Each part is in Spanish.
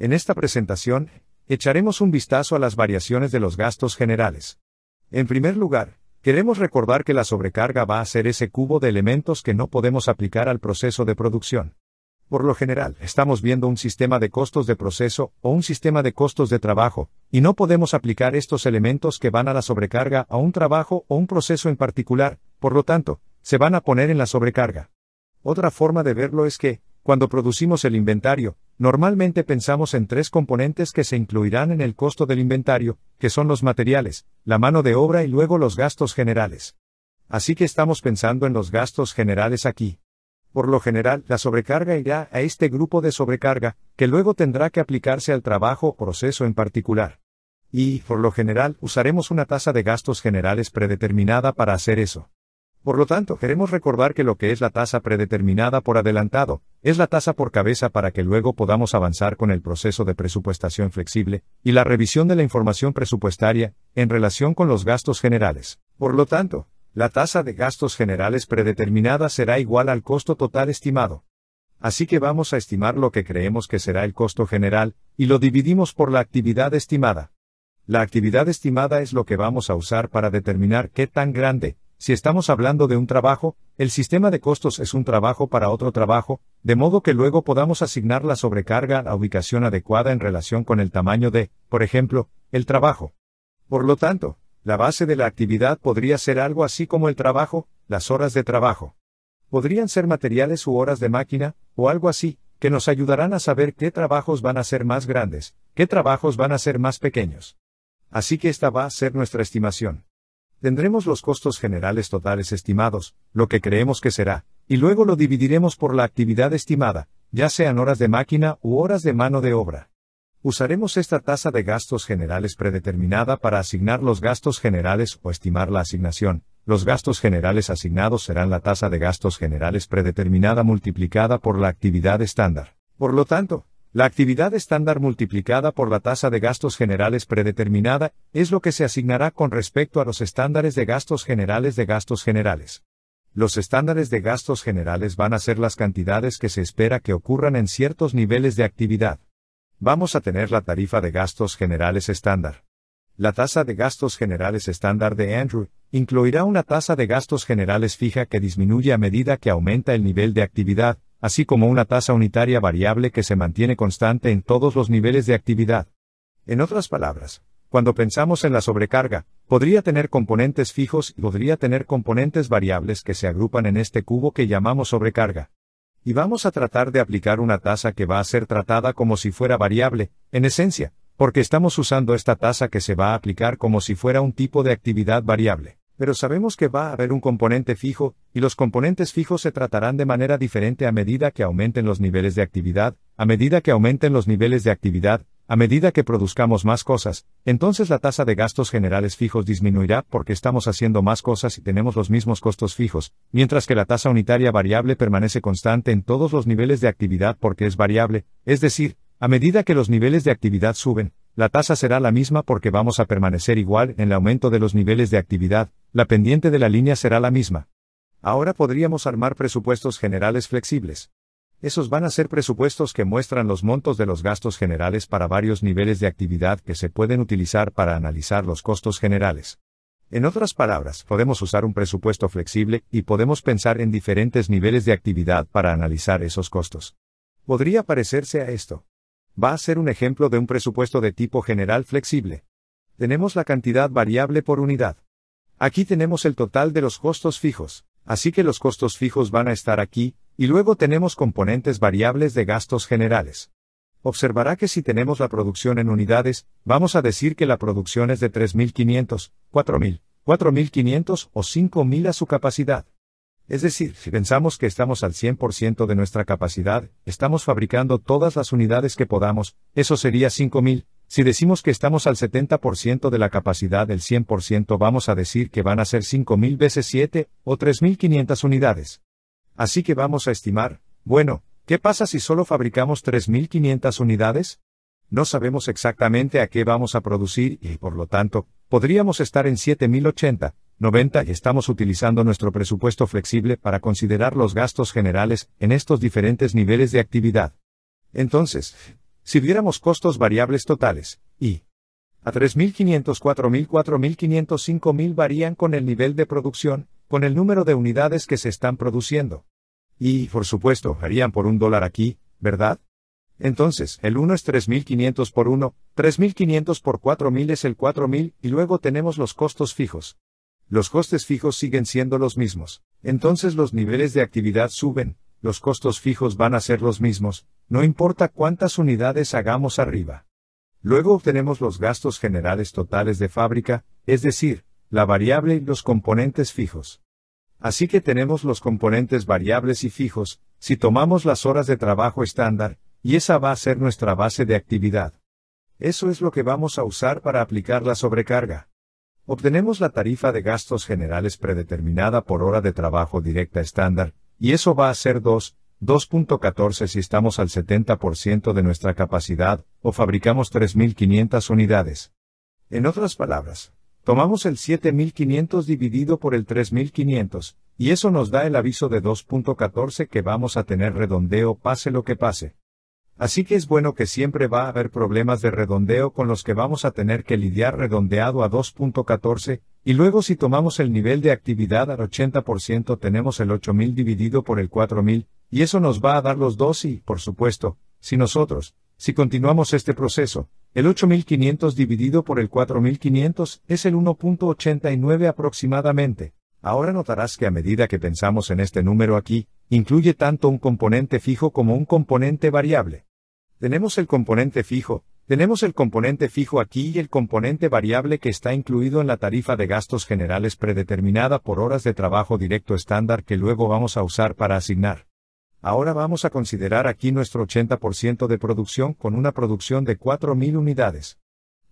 En esta presentación, echaremos un vistazo a las variaciones de los gastos generales. En primer lugar, queremos recordar que la sobrecarga va a ser ese cubo de elementos que no podemos aplicar al proceso de producción. Por lo general, estamos viendo un sistema de costos de proceso o un sistema de costos de trabajo, y no podemos aplicar estos elementos que van a la sobrecarga a un trabajo o un proceso en particular, por lo tanto, se van a poner en la sobrecarga. Otra forma de verlo es que, cuando producimos el inventario, normalmente pensamos en tres componentes que se incluirán en el costo del inventario, que son los materiales, la mano de obra y luego los gastos generales. Así que estamos pensando en los gastos generales aquí. Por lo general, la sobrecarga irá a este grupo de sobrecarga, que luego tendrá que aplicarse al trabajo o proceso en particular. Y, por lo general, usaremos una tasa de gastos generales predeterminada para hacer eso. Por lo tanto, queremos recordar que lo que es la tasa predeterminada por adelantado, es la tasa por cabeza para que luego podamos avanzar con el proceso de presupuestación flexible y la revisión de la información presupuestaria en relación con los gastos generales. Por lo tanto, la tasa de gastos generales predeterminada será igual al costo total estimado. Así que vamos a estimar lo que creemos que será el costo general, y lo dividimos por la actividad estimada. La actividad estimada es lo que vamos a usar para determinar qué tan grande si estamos hablando de un trabajo, el sistema de costos es un trabajo para otro trabajo, de modo que luego podamos asignar la sobrecarga a la ubicación adecuada en relación con el tamaño de, por ejemplo, el trabajo. Por lo tanto, la base de la actividad podría ser algo así como el trabajo, las horas de trabajo. Podrían ser materiales u horas de máquina, o algo así, que nos ayudarán a saber qué trabajos van a ser más grandes, qué trabajos van a ser más pequeños. Así que esta va a ser nuestra estimación tendremos los costos generales totales estimados, lo que creemos que será, y luego lo dividiremos por la actividad estimada, ya sean horas de máquina u horas de mano de obra. Usaremos esta tasa de gastos generales predeterminada para asignar los gastos generales o estimar la asignación. Los gastos generales asignados serán la tasa de gastos generales predeterminada multiplicada por la actividad estándar. Por lo tanto, la actividad estándar multiplicada por la tasa de gastos generales predeterminada es lo que se asignará con respecto a los estándares de gastos generales de gastos generales. Los estándares de gastos generales van a ser las cantidades que se espera que ocurran en ciertos niveles de actividad. Vamos a tener la tarifa de gastos generales estándar. La tasa de gastos generales estándar de Andrew incluirá una tasa de gastos generales fija que disminuye a medida que aumenta el nivel de actividad, así como una tasa unitaria variable que se mantiene constante en todos los niveles de actividad. En otras palabras, cuando pensamos en la sobrecarga, podría tener componentes fijos y podría tener componentes variables que se agrupan en este cubo que llamamos sobrecarga. Y vamos a tratar de aplicar una tasa que va a ser tratada como si fuera variable, en esencia, porque estamos usando esta tasa que se va a aplicar como si fuera un tipo de actividad variable pero sabemos que va a haber un componente fijo, y los componentes fijos se tratarán de manera diferente a medida que aumenten los niveles de actividad, a medida que aumenten los niveles de actividad, a medida que produzcamos más cosas, entonces la tasa de gastos generales fijos disminuirá porque estamos haciendo más cosas y tenemos los mismos costos fijos, mientras que la tasa unitaria variable permanece constante en todos los niveles de actividad porque es variable, es decir, a medida que los niveles de actividad suben, la tasa será la misma porque vamos a permanecer igual en el aumento de los niveles de actividad, la pendiente de la línea será la misma. Ahora podríamos armar presupuestos generales flexibles. Esos van a ser presupuestos que muestran los montos de los gastos generales para varios niveles de actividad que se pueden utilizar para analizar los costos generales. En otras palabras, podemos usar un presupuesto flexible y podemos pensar en diferentes niveles de actividad para analizar esos costos. Podría parecerse a esto va a ser un ejemplo de un presupuesto de tipo general flexible. Tenemos la cantidad variable por unidad. Aquí tenemos el total de los costos fijos, así que los costos fijos van a estar aquí, y luego tenemos componentes variables de gastos generales. Observará que si tenemos la producción en unidades, vamos a decir que la producción es de 3.500, 4.000, 4.500 o 5.000 a su capacidad. Es decir, si pensamos que estamos al 100% de nuestra capacidad, estamos fabricando todas las unidades que podamos, eso sería 5.000. Si decimos que estamos al 70% de la capacidad del 100%, vamos a decir que van a ser 5.000 veces 7, o 3.500 unidades. Así que vamos a estimar, bueno, ¿qué pasa si solo fabricamos 3.500 unidades? No sabemos exactamente a qué vamos a producir y, por lo tanto, podríamos estar en 7.080, 90 y estamos utilizando nuestro presupuesto flexible para considerar los gastos generales en estos diferentes niveles de actividad. Entonces, si viéramos costos variables totales, y a 3.500, 4.000, 4.500, 5.000 varían con el nivel de producción, con el número de unidades que se están produciendo. Y, por supuesto, harían por un dólar aquí, ¿verdad? Entonces, el 1 es 3.500 por 1, 3.500 por 4.000 es el 4.000, y luego tenemos los costos fijos, los costes fijos siguen siendo los mismos. Entonces los niveles de actividad suben, los costos fijos van a ser los mismos, no importa cuántas unidades hagamos arriba. Luego obtenemos los gastos generales totales de fábrica, es decir, la variable y los componentes fijos. Así que tenemos los componentes variables y fijos, si tomamos las horas de trabajo estándar, y esa va a ser nuestra base de actividad. Eso es lo que vamos a usar para aplicar la sobrecarga obtenemos la tarifa de gastos generales predeterminada por hora de trabajo directa estándar, y eso va a ser 2, 2.14 si estamos al 70% de nuestra capacidad, o fabricamos 3.500 unidades. En otras palabras, tomamos el 7.500 dividido por el 3.500, y eso nos da el aviso de 2.14 que vamos a tener redondeo pase lo que pase. Así que es bueno que siempre va a haber problemas de redondeo con los que vamos a tener que lidiar redondeado a 2.14, y luego si tomamos el nivel de actividad al 80% tenemos el 8000 dividido por el 4000, y eso nos va a dar los 2 y, por supuesto, si nosotros, si continuamos este proceso, el 8500 dividido por el 4500 es el 1.89 aproximadamente. Ahora notarás que a medida que pensamos en este número aquí, incluye tanto un componente fijo como un componente variable. Tenemos el componente fijo, tenemos el componente fijo aquí y el componente variable que está incluido en la tarifa de gastos generales predeterminada por horas de trabajo directo estándar que luego vamos a usar para asignar. Ahora vamos a considerar aquí nuestro 80% de producción con una producción de 4.000 unidades.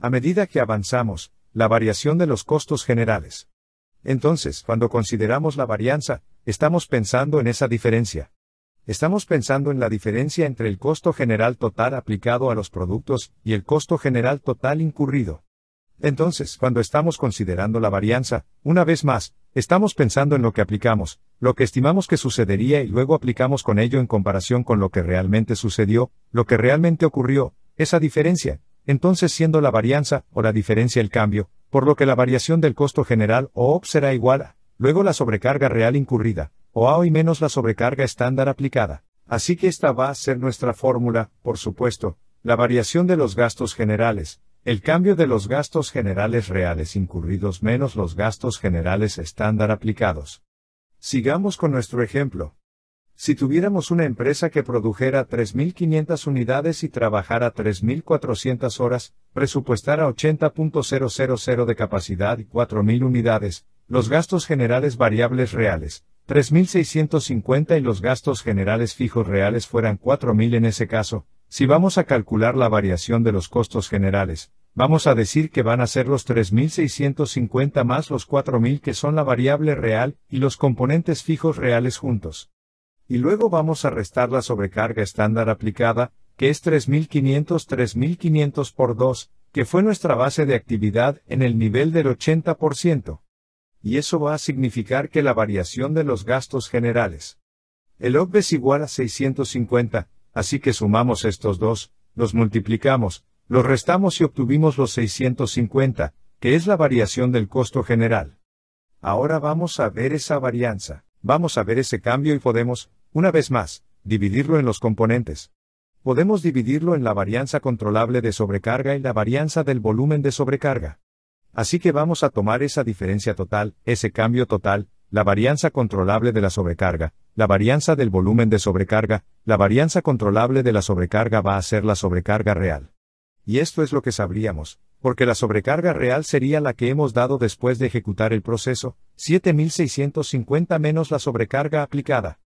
A medida que avanzamos, la variación de los costos generales. Entonces, cuando consideramos la varianza, estamos pensando en esa diferencia. Estamos pensando en la diferencia entre el costo general total aplicado a los productos y el costo general total incurrido. Entonces, cuando estamos considerando la varianza, una vez más, estamos pensando en lo que aplicamos, lo que estimamos que sucedería y luego aplicamos con ello en comparación con lo que realmente sucedió, lo que realmente ocurrió, esa diferencia, entonces siendo la varianza o la diferencia el cambio, por lo que la variación del costo general o OP será igual a, luego la sobrecarga real incurrida, OAO y menos la sobrecarga estándar aplicada. Así que esta va a ser nuestra fórmula, por supuesto, la variación de los gastos generales, el cambio de los gastos generales reales incurridos menos los gastos generales estándar aplicados. Sigamos con nuestro ejemplo. Si tuviéramos una empresa que produjera 3.500 unidades y trabajara 3.400 horas, presupuestara 80.000 de capacidad y 4.000 unidades, los gastos generales variables reales, 3.650 y los gastos generales fijos reales fueran 4.000 en ese caso, si vamos a calcular la variación de los costos generales, vamos a decir que van a ser los 3.650 más los 4.000 que son la variable real y los componentes fijos reales juntos. Y luego vamos a restar la sobrecarga estándar aplicada, que es 3.500 3.500 por 2, que fue nuestra base de actividad en el nivel del 80% y eso va a significar que la variación de los gastos generales. El OB es igual a 650, así que sumamos estos dos, los multiplicamos, los restamos y obtuvimos los 650, que es la variación del costo general. Ahora vamos a ver esa varianza, vamos a ver ese cambio y podemos, una vez más, dividirlo en los componentes. Podemos dividirlo en la varianza controlable de sobrecarga y la varianza del volumen de sobrecarga. Así que vamos a tomar esa diferencia total, ese cambio total, la varianza controlable de la sobrecarga, la varianza del volumen de sobrecarga, la varianza controlable de la sobrecarga va a ser la sobrecarga real. Y esto es lo que sabríamos, porque la sobrecarga real sería la que hemos dado después de ejecutar el proceso, 7650 menos la sobrecarga aplicada.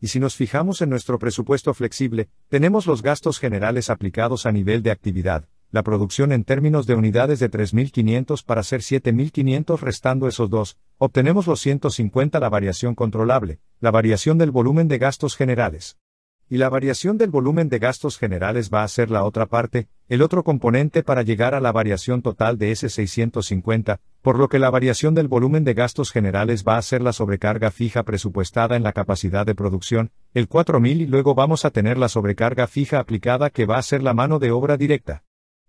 Y si nos fijamos en nuestro presupuesto flexible, tenemos los gastos generales aplicados a nivel de actividad, la producción en términos de unidades de 3.500 para ser 7.500 restando esos dos, obtenemos los 150 la variación controlable, la variación del volumen de gastos generales. Y la variación del volumen de gastos generales va a ser la otra parte, el otro componente para llegar a la variación total de ese 650, por lo que la variación del volumen de gastos generales va a ser la sobrecarga fija presupuestada en la capacidad de producción, el 4000 y luego vamos a tener la sobrecarga fija aplicada que va a ser la mano de obra directa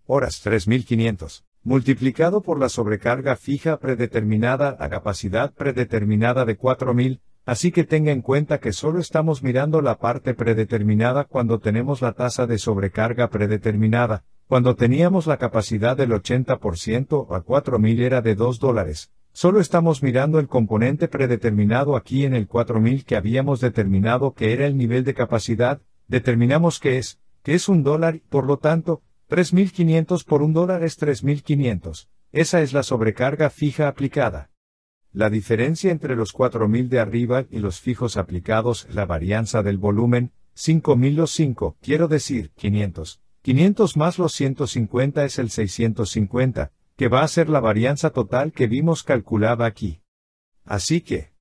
horas 3500, multiplicado por la sobrecarga fija predeterminada a capacidad predeterminada de 4000, así que tenga en cuenta que solo estamos mirando la parte predeterminada cuando tenemos la tasa de sobrecarga predeterminada, cuando teníamos la capacidad del 80% a 4000 era de 2 dólares. Solo estamos mirando el componente predeterminado aquí en el 4000 que habíamos determinado que era el nivel de capacidad, determinamos que es, que es un dólar, por lo tanto, 3.500 por un dólar es 3.500, esa es la sobrecarga fija aplicada. La diferencia entre los 4.000 de arriba y los fijos aplicados la varianza del volumen, 5.000 5, quiero decir, 500. 500 más los 150 es el 650, que va a ser la varianza total que vimos calculada aquí. Así que,